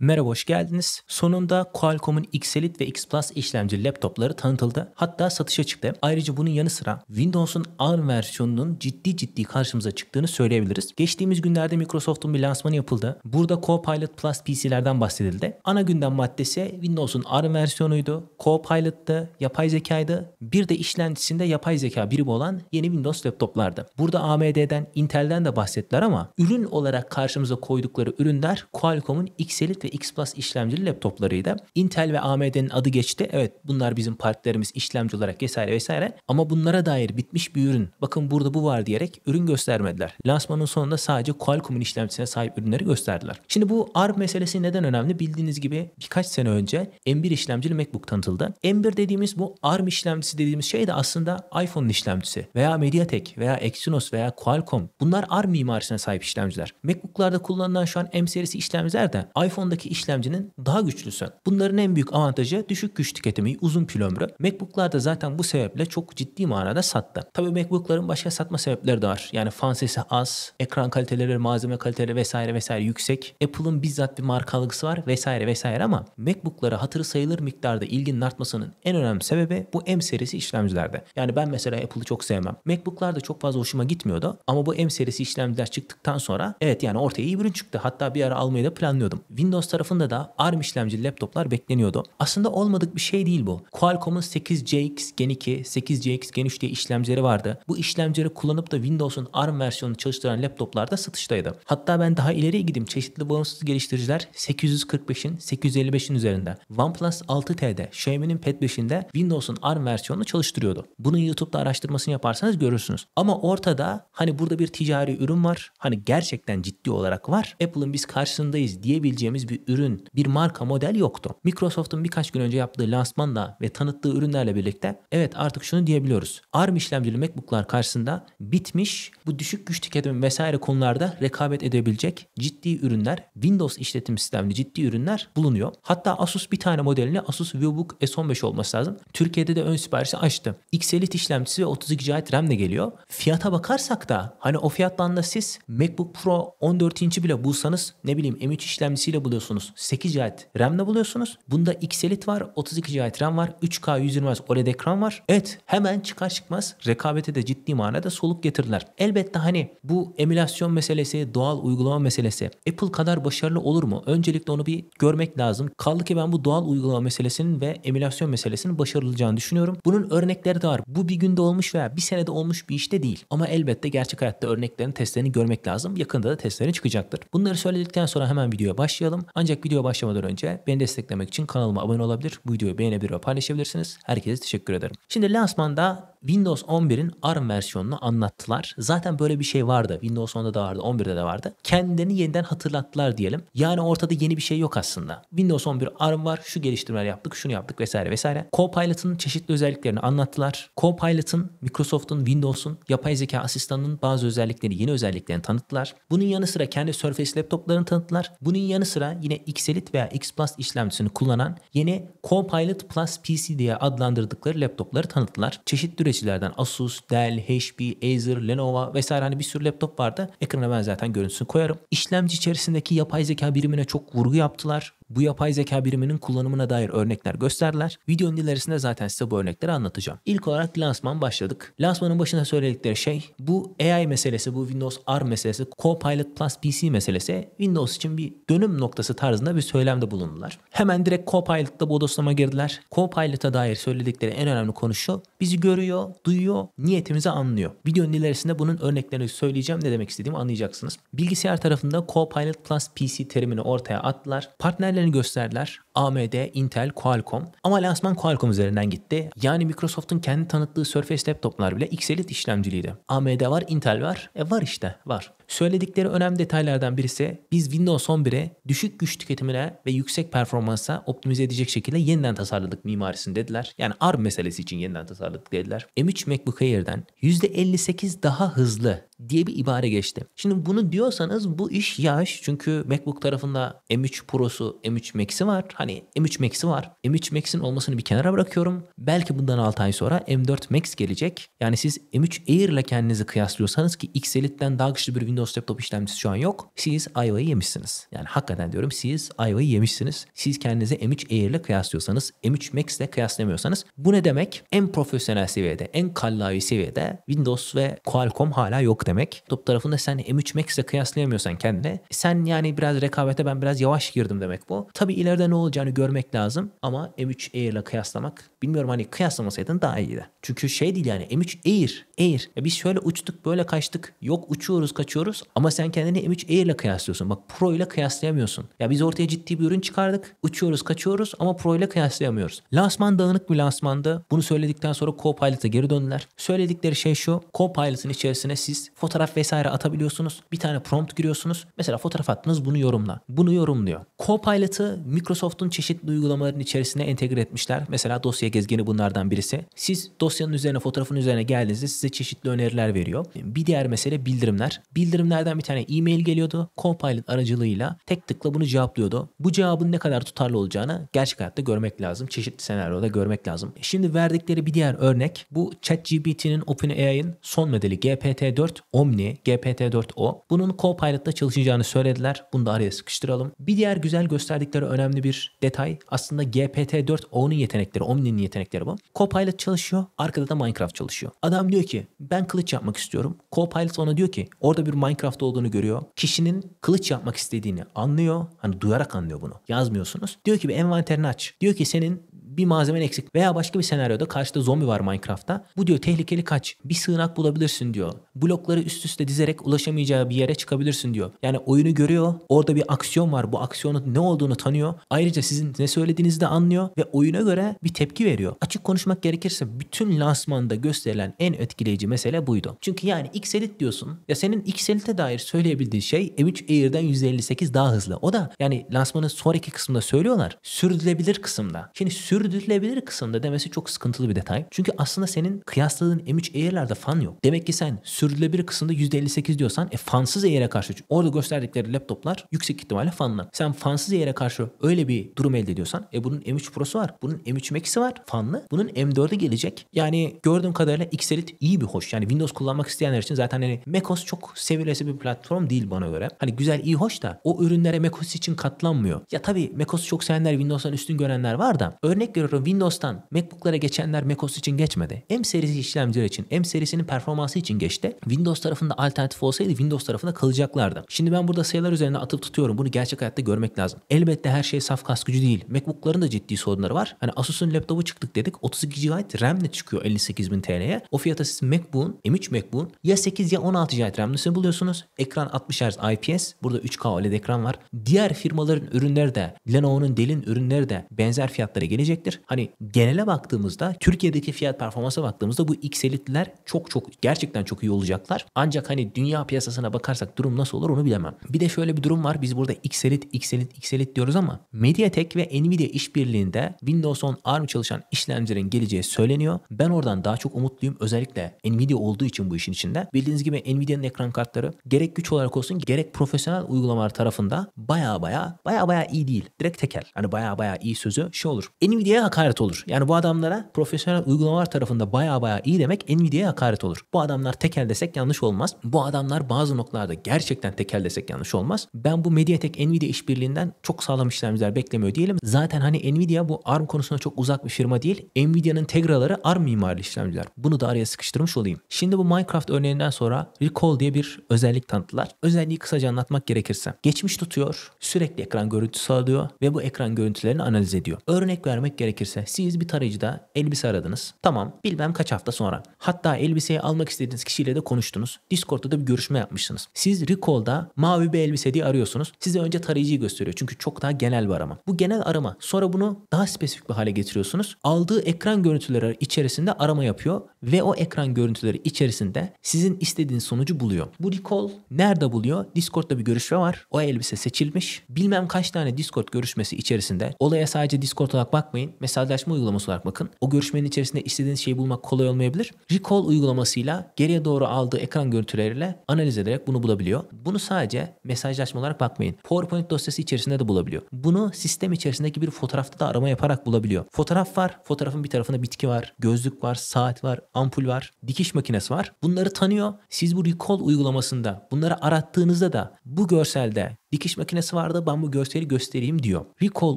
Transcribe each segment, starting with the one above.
Merhaba hoş geldiniz. Sonunda Qualcomm'un X Elite ve X Plus işlemci laptopları tanıtıldı. Hatta satışa çıktı. Ayrıca bunun yanı sıra Windows'un ARM versiyonunun ciddi ciddi karşımıza çıktığını söyleyebiliriz. Geçtiğimiz günlerde Microsoft'un bir lansmanı yapıldı. Burada Copilot Plus PC'lerden bahsedildi. Ana gündem maddesi Windows'un ARM versiyonuydu, Copilot'tı, yapay zekaydı. Bir de işlemcisinde yapay zeka birimi olan yeni Windows laptoplardı. Burada AMD'den, Intel'den de bahsettiler ama ürün olarak karşımıza koydukları ürünler Qualcomm'un X Elite ve X Plus işlemcili laptoplarıydı. Intel ve AMD'nin adı geçti. Evet bunlar bizim partnerimiz işlemci olarak vesaire vesaire. Ama bunlara dair bitmiş bir ürün. Bakın burada bu var diyerek ürün göstermediler. Lansmanın sonunda sadece Qualcomm'un işlemcisine sahip ürünleri gösterdiler. Şimdi bu ARM meselesi neden önemli? Bildiğiniz gibi birkaç sene önce M1 işlemcili MacBook tanıtıldı. M1 dediğimiz bu ARM işlemcisi dediğimiz şey de aslında iPhone'un işlemcisi veya Mediatek veya Exynos veya Qualcomm. Bunlar ARM mimarisine sahip işlemciler. MacBook'larda kullanılan şu an M serisi işlemciler de iPhone'da yanındaki işlemcinin daha güçlüsün. Bunların en büyük avantajı düşük güç tüketimi, uzun pil ömrü. MacBook'lar da zaten bu sebeple çok ciddi manada sattı. Tabii MacBook'ların başka satma sebepleri de var. Yani fan sesi az, ekran kaliteleri, malzeme kaliteleri vesaire vesaire yüksek. Apple'ın bizzat bir marka algısı var vesaire vesaire ama MacBook'lara hatırı sayılır miktarda ilginin artmasının en önemli sebebi bu M serisi işlemcilerde. Yani ben mesela Apple'ı çok sevmem. MacBook'lar da çok fazla hoşuma gitmiyordu ama bu M serisi işlemciler çıktıktan sonra evet yani ortaya iyi bir ürün çıktı. Hatta bir ara almayı da planlıyordum. Windows Windows tarafında da ARM işlemci laptoplar bekleniyordu. Aslında olmadık bir şey değil bu. Qualcomm'un 8JX Gen 2, 8JX Gen 3 diye işlemcileri vardı. Bu işlemcileri kullanıp da Windows'un ARM versiyonunu çalıştıran laptoplar da satıştaydı. Hatta ben daha ileriye gideyim. Çeşitli bağımsız geliştiriciler 845'in, 855'in üzerinde. OnePlus 6T'de, Xiaomi'nin Pad 5'inde Windows'un ARM versiyonunu çalıştırıyordu. Bunun YouTube'da araştırmasını yaparsanız görürsünüz. Ama ortada hani burada bir ticari ürün var. Hani gerçekten ciddi olarak var. Apple'ın biz karşısındayız diyebileceğimiz bir bir ürün, bir marka model yoktu. Microsoft'un birkaç gün önce yaptığı lansmanla ve tanıttığı ürünlerle birlikte evet artık şunu diyebiliyoruz. ARM işlemcili MacBook'lar karşısında bitmiş bu düşük güç tüketimi vesaire konularda rekabet edebilecek ciddi ürünler, Windows işletim sistemli ciddi ürünler bulunuyor. Hatta Asus bir tane modelini Asus ViewBook S15 olması lazım. Türkiye'de de ön siparişi açtı. X Elite işlemcisi ve 32 GB RAM de geliyor. Fiyata bakarsak da hani o fiyattan da siz MacBook Pro 14 inci bile bulsanız ne bileyim M3 işlemcisiyle buluyorsunuz buluyorsunuz? 8 GB RAM'de buluyorsunuz. Bunda Xelit var, 32 GB RAM var, 3K 120 Hz OLED ekran var. Evet hemen çıkar çıkmaz rekabete de ciddi manada soluk getirdiler. Elbette hani bu emülasyon meselesi, doğal uygulama meselesi Apple kadar başarılı olur mu? Öncelikle onu bir görmek lazım. Kaldı ki ben bu doğal uygulama meselesinin ve emülasyon meselesinin başarılacağını düşünüyorum. Bunun örnekleri de var. Bu bir günde olmuş veya bir senede olmuş bir işte değil. Ama elbette gerçek hayatta örneklerin testlerini görmek lazım. Yakında da testlerin çıkacaktır. Bunları söyledikten sonra hemen videoya başlayalım. Ancak video başlamadan önce beni desteklemek için kanalıma abone olabilir, bu videoyu beğenebilir ve paylaşabilirsiniz. Herkese teşekkür ederim. Şimdi lansmanda Windows 11'in ARM versiyonunu anlattılar. Zaten böyle bir şey vardı. Windows 10'da da vardı, 11'de de vardı. Kendilerini yeniden hatırlattılar diyelim. Yani ortada yeni bir şey yok aslında. Windows 11 ARM var, şu geliştirmeler yaptık, şunu yaptık vesaire vesaire. Copilot'un çeşitli özelliklerini anlattılar. Copilot'un, Microsoft'un, Windows'un, yapay zeka asistanının bazı özelliklerini yeni özelliklerini tanıttılar. Bunun yanı sıra kendi Surface laptoplarını tanıttılar. Bunun yanı sıra yine Xelit veya X Plus işlemcisini kullanan yeni Copilot Plus PC diye adlandırdıkları laptopları tanıttılar. Çeşitli üreticilerden Asus, Dell, HP, Acer, Lenovo vesaire hani bir sürü laptop vardı. Ekrana ben zaten görüntüsünü koyarım. İşlemci içerisindeki yapay zeka birimine çok vurgu yaptılar bu yapay zeka biriminin kullanımına dair örnekler gösterdiler. Videonun ilerisinde zaten size bu örnekleri anlatacağım. İlk olarak lansman başladık. Lansmanın başında söyledikleri şey bu AI meselesi, bu Windows R meselesi, Copilot Plus PC meselesi Windows için bir dönüm noktası tarzında bir söylemde bulundular. Hemen direkt Copilot'ta bodoslama girdiler. Copilot'a dair söyledikleri en önemli konu şu. Bizi görüyor, duyuyor, niyetimizi anlıyor. Videonun ilerisinde bunun örneklerini söyleyeceğim. Ne demek istediğimi anlayacaksınız. Bilgisayar tarafında Copilot Plus PC terimini ortaya attılar. Partnerler kendilerini gösterdiler. AMD, Intel, Qualcomm ama lansman Qualcomm üzerinden gitti. Yani Microsoft'un kendi tanıttığı Surface laptoplar bile X Elite işlemciliydi. AMD var, Intel var. E var işte, var. Söyledikleri önemli detaylardan birisi biz Windows 11'e düşük güç tüketimine ve yüksek performansa optimize edecek şekilde yeniden tasarladık mimarisini dediler. Yani ARM meselesi için yeniden tasarladık dediler. M3 MacBook Air'den %58 daha hızlı diye bir ibare geçti. Şimdi bunu diyorsanız bu iş yaş çünkü MacBook tarafında M3 Pro'su, M3 Max'i var. Hani M3 Max'i var. M3 Max'in olmasını bir kenara bırakıyorum. Belki bundan 6 ay sonra M4 Max gelecek. Yani siz M3 Air ile kendinizi kıyaslıyorsanız ki X Elite'den daha güçlü bir Windows. Windows laptop işlemcisi şu an yok. Siz ayvayı yemişsiniz. Yani hakikaten diyorum siz ayvayı yemişsiniz. Siz kendinize M3 Air ile kıyaslıyorsanız, M3 Max ile kıyaslamıyorsanız bu ne demek? En profesyonel seviyede, en kallavi seviyede Windows ve Qualcomm hala yok demek. Top tarafında sen M3 Max ile kıyaslayamıyorsan kendine sen yani biraz rekabete ben biraz yavaş girdim demek bu. Tabi ileride ne olacağını görmek lazım ama M3 Air ile kıyaslamak bilmiyorum hani kıyaslamasaydın daha iyiydi. Çünkü şey değil yani M3 Air, Air. Ya biz şöyle uçtuk böyle kaçtık. Yok uçuyoruz kaçıyoruz kıyaslıyoruz ama sen kendini M3 Air ile kıyaslıyorsun. Bak Pro ile kıyaslayamıyorsun. Ya biz ortaya ciddi bir ürün çıkardık. Uçuyoruz, kaçıyoruz ama Pro ile kıyaslayamıyoruz. Lansman dağınık bir lansmanda. Bunu söyledikten sonra Copilot'a geri döndüler. Söyledikleri şey şu. Copilot'ın içerisine siz fotoğraf vesaire atabiliyorsunuz. Bir tane prompt giriyorsunuz. Mesela fotoğraf attınız bunu yorumla. Bunu yorumluyor. Copilot'ı Microsoft'un çeşitli uygulamaların içerisine entegre etmişler. Mesela dosya gezgini bunlardan birisi. Siz dosyanın üzerine fotoğrafın üzerine geldiğinizde size çeşitli öneriler veriyor. Bir diğer mesele bildirimler. Bildirim bildirimlerden bir tane e-mail geliyordu. Copilot aracılığıyla tek tıkla bunu cevaplıyordu. Bu cevabın ne kadar tutarlı olacağını gerçek hayatta görmek lazım. Çeşitli senaryoda görmek lazım. E şimdi verdikleri bir diğer örnek bu ChatGPT'nin OpenAI'ın son modeli GPT-4 Omni, GPT-4O. Bunun Copilot'ta çalışacağını söylediler. Bunu da araya sıkıştıralım. Bir diğer güzel gösterdikleri önemli bir detay aslında GPT-4O'nun yetenekleri, Omni'nin yetenekleri bu. Copilot çalışıyor, arkada da Minecraft çalışıyor. Adam diyor ki ben kılıç yapmak istiyorum. Copilot ona diyor ki orada bir Minecraft olduğunu görüyor. Kişinin kılıç yapmak istediğini anlıyor. Hani duyarak anlıyor bunu. Yazmıyorsunuz. Diyor ki bir envanterini aç. Diyor ki senin bir malzemen eksik veya başka bir senaryoda karşıda zombi var Minecraft'ta. Bu diyor tehlikeli kaç. Bir sığınak bulabilirsin diyor. Blokları üst üste dizerek ulaşamayacağı bir yere çıkabilirsin diyor. Yani oyunu görüyor. Orada bir aksiyon var. Bu aksiyonun ne olduğunu tanıyor. Ayrıca sizin ne söylediğinizi de anlıyor ve oyuna göre bir tepki veriyor. Açık konuşmak gerekirse bütün lansmanda gösterilen en etkileyici mesele buydu. Çünkü yani Xelit diyorsun. Ya senin Xelit'e dair söyleyebildiğin şey M3 Air'den 158 daha hızlı. O da yani lansmanın sonraki kısmında söylüyorlar. Sürdürülebilir kısımda. Şimdi sür sürdürülebilir kısımda demesi çok sıkıntılı bir detay. Çünkü aslında senin kıyasladığın M3 Air'lerde fan yok. Demek ki sen sürdürülebilir kısımda %58 diyorsan e fansız Air'e karşı orada gösterdikleri laptoplar yüksek ihtimalle fanlı. Sen fansız Air'e karşı öyle bir durum elde ediyorsan e bunun M3 Pro'su var. Bunun M3 Max'i var fanlı. Bunun M4'e gelecek. Yani gördüğüm kadarıyla Xelit iyi bir hoş. Yani Windows kullanmak isteyenler için zaten hani macOS çok sevilesi bir platform değil bana göre. Hani güzel iyi hoş da o ürünlere macOS için katlanmıyor. Ya tabii macOS'u çok sevenler Windows'tan üstün görenler var da örnek görüyorum Windows'tan MacBook'lara geçenler macOS için geçmedi. M serisi işlemciler için, M serisinin performansı için geçti. Windows tarafında alternatif olsaydı Windows tarafında kalacaklardı. Şimdi ben burada sayılar üzerine atıp tutuyorum. Bunu gerçek hayatta görmek lazım. Elbette her şey saf kas gücü değil. MacBook'ların da ciddi sorunları var. Hani Asus'un laptopu çıktık dedik. 32 GB RAM'le çıkıyor 58 bin TL'ye. O fiyata siz MacBook'un, M3 MacBook'un ya 8 ya 16 GB RAM'lısını buluyorsunuz. Ekran 60 Hz IPS. Burada 3K OLED ekran var. Diğer firmaların ürünleri de Lenovo'nun Dell'in ürünleri de benzer fiyatlara gelecek gelecektir. Hani genele baktığımızda Türkiye'deki fiyat performansa baktığımızda bu x X'elitliler çok çok gerçekten çok iyi olacaklar. Ancak hani dünya piyasasına bakarsak durum nasıl olur onu bilemem. Bir de şöyle bir durum var. Biz burada X80 x X'elit, x X'elit diyoruz ama Mediatek ve Nvidia işbirliğinde Windows 10 ARM çalışan işlemcilerin geleceği söyleniyor. Ben oradan daha çok umutluyum. Özellikle Nvidia olduğu için bu işin içinde. Bildiğiniz gibi Nvidia'nın ekran kartları gerek güç olarak olsun gerek profesyonel uygulamalar tarafında baya baya baya baya iyi değil. Direkt tekel. Hani baya baya iyi sözü şey olur. Nvidia Nvidia'ya hakaret olur. Yani bu adamlara profesyonel uygulamalar tarafında baya baya iyi demek Nvidia'ya hakaret olur. Bu adamlar tekel desek yanlış olmaz. Bu adamlar bazı noktalarda gerçekten tekel desek yanlış olmaz. Ben bu Mediatek Nvidia işbirliğinden çok sağlam işlemciler beklemiyor diyelim. Zaten hani Nvidia bu ARM konusunda çok uzak bir firma değil. Nvidia'nın Tegra'ları ARM mimarlı işlemciler. Bunu da araya sıkıştırmış olayım. Şimdi bu Minecraft örneğinden sonra Recall diye bir özellik tanıttılar. Özelliği kısaca anlatmak gerekirse. Geçmiş tutuyor, sürekli ekran görüntüsü alıyor ve bu ekran görüntülerini analiz ediyor. Örnek vermek gerekirse siz bir tarayıcıda elbise aradınız. Tamam bilmem kaç hafta sonra. Hatta elbiseyi almak istediğiniz kişiyle de konuştunuz. Discord'da da bir görüşme yapmışsınız. Siz Recall'da mavi bir elbise diye arıyorsunuz. Size önce tarayıcıyı gösteriyor. Çünkü çok daha genel bir arama. Bu genel arama sonra bunu daha spesifik bir hale getiriyorsunuz. Aldığı ekran görüntüleri içerisinde arama yapıyor ve o ekran görüntüleri içerisinde sizin istediğiniz sonucu buluyor. Bu recall nerede buluyor? Discord'da bir görüşme var. O elbise seçilmiş. Bilmem kaç tane Discord görüşmesi içerisinde olaya sadece Discord olarak bakmayın mesajlaşma uygulaması olarak bakın. O görüşmenin içerisinde istediğiniz şeyi bulmak kolay olmayabilir. Recall uygulamasıyla geriye doğru aldığı ekran görüntüleriyle analiz ederek bunu bulabiliyor. Bunu sadece mesajlaşma olarak bakmayın. PowerPoint dosyası içerisinde de bulabiliyor. Bunu sistem içerisindeki bir fotoğrafta da arama yaparak bulabiliyor. Fotoğraf var. Fotoğrafın bir tarafında bitki var, gözlük var, saat var, ampul var, dikiş makinesi var. Bunları tanıyor. Siz bu Recall uygulamasında bunları arattığınızda da bu görselde dikiş makinesi vardı ben bu görseli göstereyim diyor. Recall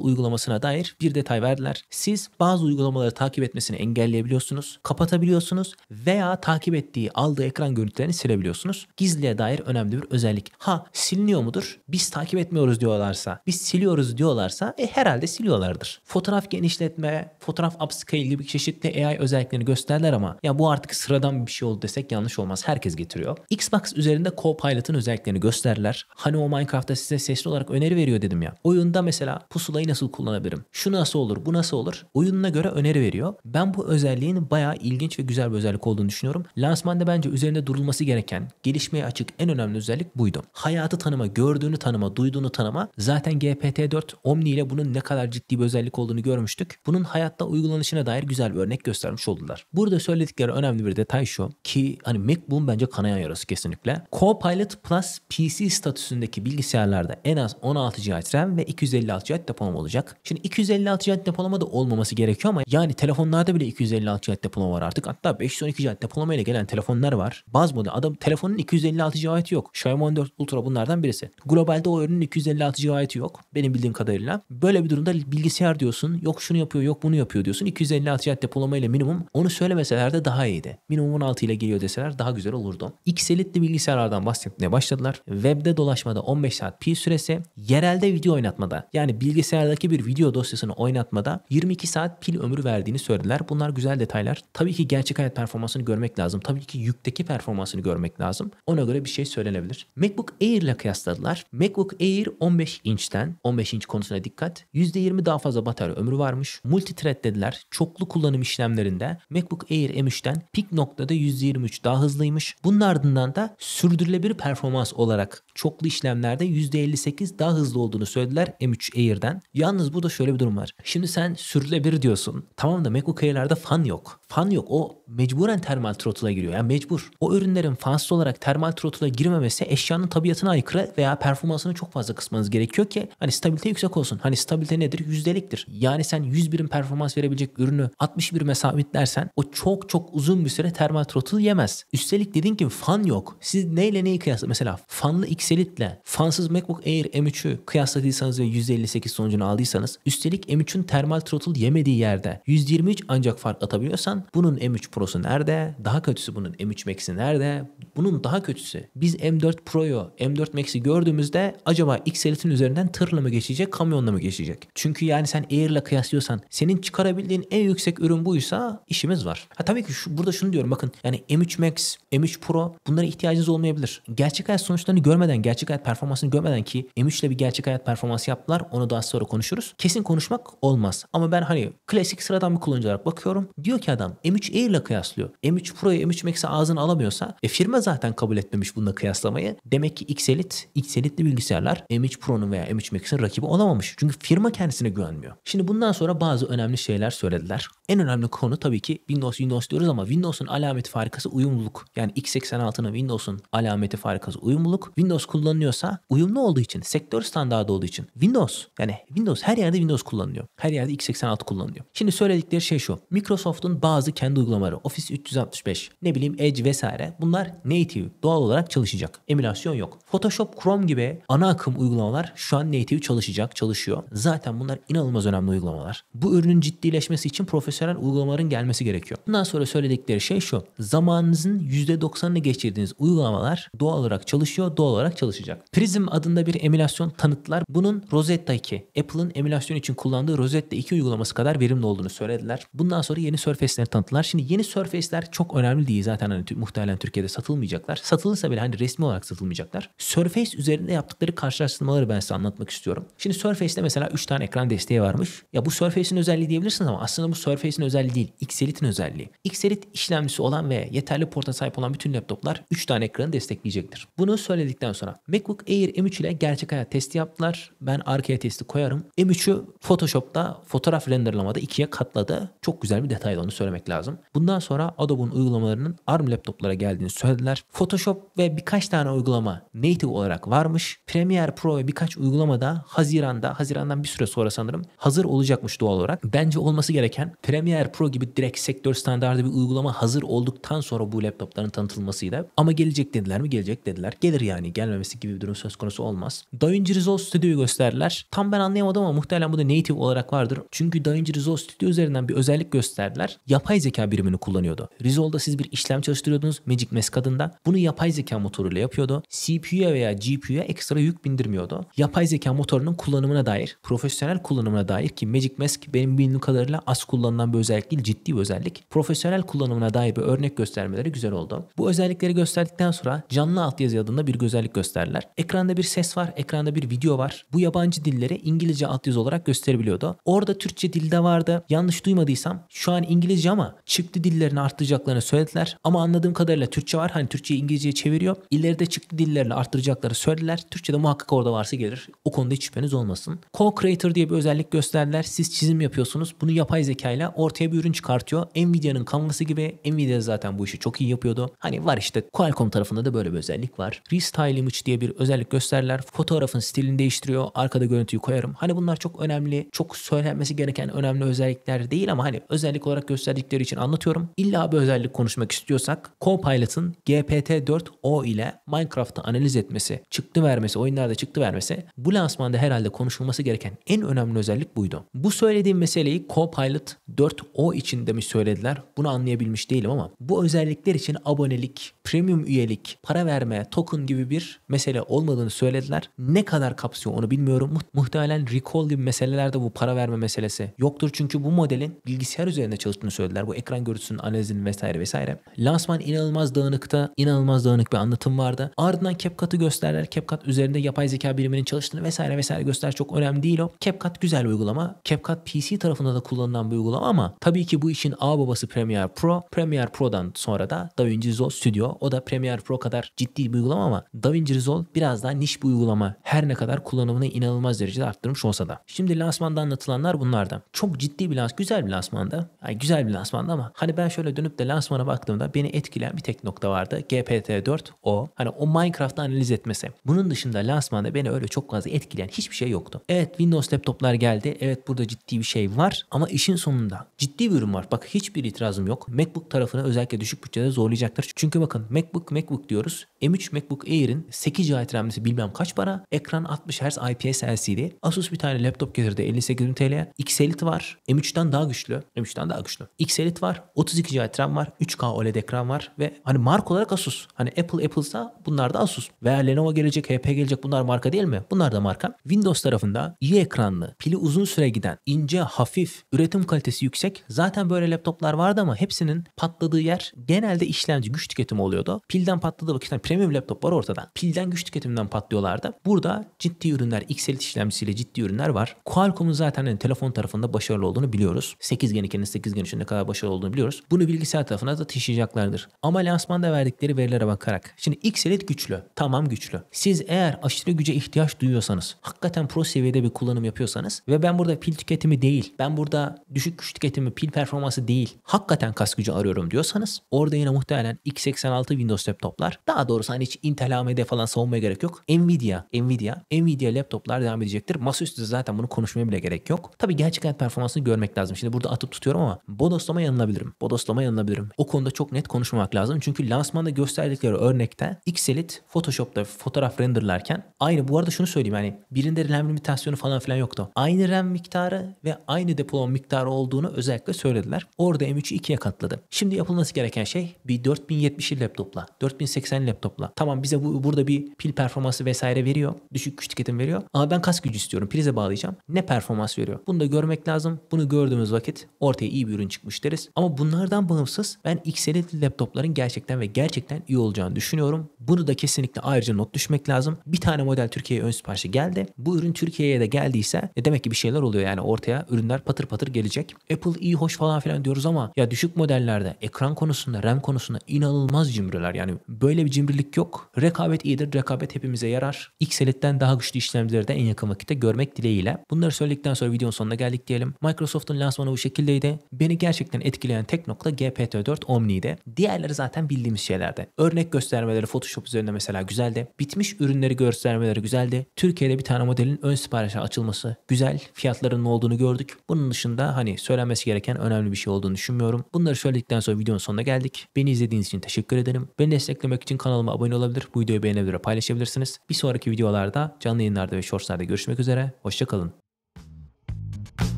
uygulamasına dair bir detay verdiler. Siz bazı uygulamaları takip etmesini engelleyebiliyorsunuz, kapatabiliyorsunuz veya takip ettiği aldığı ekran görüntülerini silebiliyorsunuz. Gizliye dair önemli bir özellik. Ha siliniyor mudur? Biz takip etmiyoruz diyorlarsa, biz siliyoruz diyorlarsa e, herhalde siliyorlardır. Fotoğraf genişletme, fotoğraf upscale gibi çeşitli AI özelliklerini gösterler ama ya bu artık sıradan bir şey oldu desek yanlış olmaz. Herkes getiriyor. Xbox üzerinde Copilot'ın özelliklerini gösterdiler. Hani o Minecraft'ta size sesli olarak öneri veriyor dedim ya. Oyunda mesela pusulayı nasıl kullanabilirim? Şu nasıl olur? Bu nasıl olur? Oyununa göre öneri veriyor. Ben bu özelliğin bayağı ilginç ve güzel bir özellik olduğunu düşünüyorum. Lansmanda bence üzerinde durulması gereken, gelişmeye açık en önemli özellik buydu. Hayatı tanıma, gördüğünü tanıma, duyduğunu tanıma. Zaten GPT-4 Omni ile bunun ne kadar ciddi bir özellik olduğunu görmüştük. Bunun hayatta uygulanışına dair güzel bir örnek göstermiş oldular. Burada söyledikleri önemli bir detay şu ki hani Macbook bence kanayan yarası kesinlikle. Copilot Plus PC statüsündeki bilgisayar miktarlarda en az 16 GB RAM ve 256 GB depolama olacak. Şimdi 256 GB depolama da olmaması gerekiyor ama yani telefonlarda bile 256 GB depolama var artık. Hatta 512 GB depolama ile gelen telefonlar var. Bazı model adam telefonun 256 GB yok. Xiaomi 14 Ultra bunlardan birisi. Globalde o ürünün 256 GB yok. Benim bildiğim kadarıyla. Böyle bir durumda bilgisayar diyorsun. Yok şunu yapıyor, yok bunu yapıyor diyorsun. 256 GB depolama ile minimum onu söylemeseler de daha iyiydi. Minimum 16 ile geliyor deseler daha güzel olurdu. X Elite'li bilgisayarlardan bahsetmeye başladılar. Webde dolaşmada 15 saat saat pil süresi yerelde video oynatmada yani bilgisayardaki bir video dosyasını oynatmada 22 saat pil ömrü verdiğini söylediler. Bunlar güzel detaylar. Tabii ki gerçek hayat performansını görmek lazım. Tabii ki yükteki performansını görmek lazım. Ona göre bir şey söylenebilir. MacBook Air ile kıyasladılar. MacBook Air 15 inçten 15 inç konusuna dikkat. %20 daha fazla batarya ömrü varmış. Multithread dediler. Çoklu kullanım işlemlerinde MacBook Air M3'ten pik noktada %23 daha hızlıymış. Bunun ardından da sürdürülebilir performans olarak çoklu işlemlerde %58 daha hızlı olduğunu söylediler M3 Air'den. Yalnız burada şöyle bir durum var. Şimdi sen sürülebilir diyorsun. Tamam da MacBook Air'larda fan yok fan yok. O mecburen termal trotula giriyor. Yani mecbur. O ürünlerin fansız olarak termal trotula girmemesi eşyanın tabiatına aykırı veya performansını çok fazla kısmanız gerekiyor ki hani stabilite yüksek olsun. Hani stabilite nedir? Yüzdeliktir. Yani sen 100 birim performans verebilecek ürünü 60 birime sabitlersen o çok çok uzun bir süre termal trotul yemez. Üstelik dedin ki fan yok. Siz neyle neyi kıyasla? Mesela fanlı Xelitle fansız MacBook Air M3'ü kıyasladıysanız ve 158 sonucunu aldıysanız üstelik M3'ün termal trotul yemediği yerde 123 ancak fark atabiliyorsan zaman bunun M3 Pro'su nerede? Daha kötüsü bunun M3 Max'i nerede? Bunun daha kötüsü. Biz M4 Pro'yu, M4 Max'i gördüğümüzde acaba X-Elite'in üzerinden tırla mı geçecek, kamyonla mı geçecek? Çünkü yani sen Air'la kıyaslıyorsan, senin çıkarabildiğin en yüksek ürün buysa işimiz var. Ha tabii ki şu, burada şunu diyorum bakın yani M3 Max, M3 Pro bunlara ihtiyacınız olmayabilir. Gerçek hayat sonuçlarını görmeden, gerçek hayat performansını görmeden ki M3 ile bir gerçek hayat performansı yaptılar. Onu daha sonra konuşuruz. Kesin konuşmak olmaz. Ama ben hani klasik sıradan bir kullanıcı olarak bakıyorum. Diyor ki adam adam M3 Air ile kıyaslıyor. M3 Pro'yu M3 Max'i ağzını alamıyorsa e firma zaten kabul etmemiş bununla kıyaslamayı. Demek ki X Elite, X Elite'li bilgisayarlar M3 Pro'nun veya M3 Max'in rakibi olamamış. Çünkü firma kendisine güvenmiyor. Şimdi bundan sonra bazı önemli şeyler söylediler. En önemli konu tabii ki Windows Windows diyoruz ama Windows'un alameti farikası uyumluluk. Yani x86'nın Windows'un alameti farikası uyumluluk. Windows kullanılıyorsa uyumlu olduğu için, sektör standartı olduğu için Windows yani Windows her yerde Windows kullanılıyor. Her yerde x86 kullanılıyor. Şimdi söyledikleri şey şu. Microsoft'un bazı bazı kendi uygulamaları Office 365, ne bileyim Edge vesaire bunlar native doğal olarak çalışacak. Emülasyon yok. Photoshop, Chrome gibi ana akım uygulamalar şu an native çalışacak, çalışıyor. Zaten bunlar inanılmaz önemli uygulamalar. Bu ürünün ciddileşmesi için profesyonel uygulamaların gelmesi gerekiyor. Bundan sonra söyledikleri şey şu. Zamanınızın %90'ını geçirdiğiniz uygulamalar doğal olarak çalışıyor, doğal olarak çalışacak. Prism adında bir emülasyon tanıttılar. Bunun Rosetta 2, Apple'ın emülasyon için kullandığı Rosetta 2 uygulaması kadar verimli olduğunu söylediler. Bundan sonra yeni Surface'lerin tanıttılar. Şimdi yeni Surface'ler çok önemli değil zaten hani muhtemelen Türkiye'de satılmayacaklar. Satılırsa bile hani resmi olarak satılmayacaklar. Surface üzerinde yaptıkları karşılaştırmaları ben size anlatmak istiyorum. Şimdi Surface'de mesela 3 tane ekran desteği varmış. Ya bu Surface'in özelliği diyebilirsiniz ama aslında bu Surface'in özelliği değil. Xelit'in özelliği. Xelit işlemcisi olan ve yeterli porta sahip olan bütün laptoplar 3 tane ekranı destekleyecektir. Bunu söyledikten sonra MacBook Air M3 ile gerçek hayat testi yaptılar. Ben arkaya testi koyarım. M3'ü Photoshop'ta fotoğraf renderlamada ikiye katladı. Çok güzel bir detaydı onu söylemek söylemek lazım. Bundan sonra Adobe'un uygulamalarının ARM laptoplara geldiğini söylediler. Photoshop ve birkaç tane uygulama native olarak varmış. Premiere Pro ve birkaç uygulama da Haziran'da, Haziran'dan bir süre sonra sanırım hazır olacakmış doğal olarak. Bence olması gereken Premiere Pro gibi direkt sektör standardı bir uygulama hazır olduktan sonra bu laptopların tanıtılmasıydı. Ama gelecek dediler mi? Gelecek dediler. Gelir yani. Gelmemesi gibi bir durum söz konusu olmaz. DaVinci Resolve Studio'yu gösterdiler. Tam ben anlayamadım ama muhtemelen bu da native olarak vardır. Çünkü DaVinci Resolve Studio üzerinden bir özellik gösterdiler. Yapan yapay zeka birimini kullanıyordu. Rizolda siz bir işlem çalıştırıyordunuz Magic Mascaden'da. Bunu yapay zeka motoruyla yapıyordu. CPU'ya veya GPU'ya ekstra yük bindirmiyordu. Yapay zeka motorunun kullanımına dair, profesyonel kullanımına dair ki Magic Mask benim bildiğim kadarıyla az kullanılan bir özellik değil, ciddi bir özellik. Profesyonel kullanımına dair bir örnek göstermeleri güzel oldu. Bu özellikleri gösterdikten sonra canlı altyazı adında bir özellik gösterdiler. Ekranda bir ses var, ekranda bir video var. Bu yabancı dilleri İngilizce altyazı olarak gösterebiliyordu. Orada Türkçe dilde vardı. Yanlış duymadıysam şu an İngilizcem ama çıktı dillerini arttıracaklarını söylediler. Ama anladığım kadarıyla Türkçe var. Hani Türkçeyi İngilizceye çeviriyor. İleride çıktı dillerini arttıracakları söylediler. de muhakkak orada varsa gelir. O konuda hiç şüpheniz olmasın. Co-creator diye bir özellik gösterdiler. Siz çizim yapıyorsunuz. Bunu yapay zeka ile ortaya bir ürün çıkartıyor. Nvidia'nın Canvas'ı gibi. Nvidia zaten bu işi çok iyi yapıyordu. Hani var işte Qualcomm tarafında da böyle bir özellik var. Restyle Image diye bir özellik gösterler. Fotoğrafın stilini değiştiriyor. Arkada görüntüyü koyarım. Hani bunlar çok önemli, çok söylenmesi gereken önemli özellikler değil ama hani özellik olarak gösterdi gösterdikleri için anlatıyorum. İlla bir özellik konuşmak istiyorsak Copilot'ın GPT-4o ile Minecraft'ı analiz etmesi, çıktı vermesi, oyunlarda çıktı vermesi bu lansmanda herhalde konuşulması gereken en önemli özellik buydu. Bu söylediğim meseleyi Copilot 4o içinde mi söylediler? Bunu anlayabilmiş değilim ama bu özellikler için abonelik, premium üyelik, para verme, token gibi bir mesele olmadığını söylediler. Ne kadar kapsıyor onu bilmiyorum. Mu- muhtemelen recall gibi meselelerde bu para verme meselesi yoktur. Çünkü bu modelin bilgisayar üzerinde çalıştığını söylediler söylediler. Bu ekran görüntüsünün analizinin vesaire vesaire. Lansman inanılmaz dağınıkta, inanılmaz dağınık bir anlatım vardı. Ardından CapCut'ı gösterler. CapCut üzerinde yapay zeka biriminin çalıştığını vesaire vesaire göster çok önemli değil o. CapCut güzel uygulama. CapCut PC tarafında da kullanılan bir uygulama ama tabii ki bu işin A babası Premiere Pro. Premiere Pro'dan sonra da DaVinci Resolve Studio. O da Premiere Pro kadar ciddi bir uygulama ama DaVinci Resolve biraz daha niş bir uygulama. Her ne kadar kullanımını inanılmaz derecede arttırmış olsa da. Şimdi lansmanda anlatılanlar bunlardan. Çok ciddi bir lans, güzel bir lansmanda. Yani güzel bir lansmanda ama hani ben şöyle dönüp de lansmana baktığımda beni etkileyen bir tek nokta vardı. GPT-4 o. Hani o Minecraft'ı analiz etmesi. Bunun dışında lansmanda beni öyle çok fazla etkileyen hiçbir şey yoktu. Evet Windows laptoplar geldi. Evet burada ciddi bir şey var ama işin sonunda ciddi bir ürün var. Bak hiçbir itirazım yok. MacBook tarafını özellikle düşük bütçede zorlayacaktır. Çünkü bakın MacBook MacBook diyoruz. M3 MacBook Air'in 8 GB RAM'lisi bilmem kaç para. Ekran 60 Hz IPS LCD. Asus bir tane laptop getirdi 58.000 TL. X Elite var. M3'ten daha güçlü. M3'ten daha güçlü. Xelit var, 32 GB RAM var, 3K OLED ekran var ve hani marka olarak Asus. Hani Apple Apple'sa bunlar da Asus. Veya Lenovo gelecek, HP gelecek bunlar marka değil mi? Bunlar da marka. Windows tarafında iyi ekranlı, pili uzun süre giden, ince, hafif, üretim kalitesi yüksek. Zaten böyle laptoplar vardı ama hepsinin patladığı yer genelde işlemci, güç tüketimi oluyordu. Pilden patladığı vakit hani premium laptop var ortada. Pilden güç tüketiminden patlıyorlardı. Burada ciddi ürünler, Xelit işlemcisiyle ciddi ürünler var. Qualcomm'un zaten hani telefon tarafında başarılı olduğunu biliyoruz. 8 gen 2'nin 8 gen 3'ün ne kadar kadar başarılı olduğunu biliyoruz. Bunu bilgisayar tarafına da taşıyacaklardır. Ama lansmanda verdikleri verilere bakarak. Şimdi Xelit güçlü. Tamam güçlü. Siz eğer aşırı güce ihtiyaç duyuyorsanız, hakikaten pro seviyede bir kullanım yapıyorsanız ve ben burada pil tüketimi değil, ben burada düşük güç tüketimi, pil performansı değil, hakikaten kas gücü arıyorum diyorsanız orada yine muhtemelen x86 Windows laptoplar, daha doğrusu hani hiç Intel AMD falan savunmaya gerek yok. Nvidia, Nvidia, Nvidia laptoplar devam edecektir. Masaüstü zaten bunu konuşmaya bile gerek yok. Tabi gerçek hayat performansını görmek lazım. Şimdi burada atıp tutuyorum ama Bodos bodoslama yanılabilirim. Bodoslama yanılabilirim. O konuda çok net konuşmamak lazım. Çünkü lansmanda gösterdikleri örnekte Xelit Photoshop'ta fotoğraf renderlerken aynı bu arada şunu söyleyeyim yani birinde RAM limitasyonu falan filan yoktu. Aynı RAM miktarı ve aynı depolama miktarı olduğunu özellikle söylediler. Orada M3'ü ikiye katladı. Şimdi yapılması gereken şey bir 4070'li laptopla, 4080 laptopla. Tamam bize bu burada bir pil performansı vesaire veriyor. Düşük güç tüketim veriyor. Ama ben kas gücü istiyorum. Prize bağlayacağım. Ne performans veriyor? Bunu da görmek lazım. Bunu gördüğümüz vakit ortaya iyi bir ürün çıkmış işleriz. Ama bunlardan bağımsız ben x XLED laptopların gerçekten ve gerçekten iyi olacağını düşünüyorum. Bunu da kesinlikle ayrıca not düşmek lazım. Bir tane model Türkiye'ye ön siparişi geldi. Bu ürün Türkiye'ye de geldiyse e demek ki bir şeyler oluyor yani ortaya ürünler patır patır gelecek. Apple iyi hoş falan filan diyoruz ama ya düşük modellerde ekran konusunda RAM konusunda inanılmaz cimriler. Yani böyle bir cimrilik yok. Rekabet iyidir. Rekabet hepimize yarar. Xelit'ten daha güçlü işlemcileri de en yakın vakitte görmek dileğiyle. Bunları söyledikten sonra videonun sonuna geldik diyelim. Microsoft'un lansmanı bu şekildeydi. Beni gerçekten etkileyen tek nokta GPT-4 Omni'de. Diğerleri zaten bildiğimiz şeylerde. Örnek göstermeleri Photoshop Photoshop üzerinde mesela güzeldi. Bitmiş ürünleri göstermeleri güzeldi. Türkiye'de bir tane modelin ön siparişe açılması güzel. Fiyatların ne olduğunu gördük. Bunun dışında hani söylenmesi gereken önemli bir şey olduğunu düşünmüyorum. Bunları söyledikten sonra videonun sonuna geldik. Beni izlediğiniz için teşekkür ederim. Beni desteklemek için kanalıma abone olabilir. Bu videoyu beğenebilir paylaşabilirsiniz. Bir sonraki videolarda canlı yayınlarda ve shortslarda görüşmek üzere. Hoşçakalın.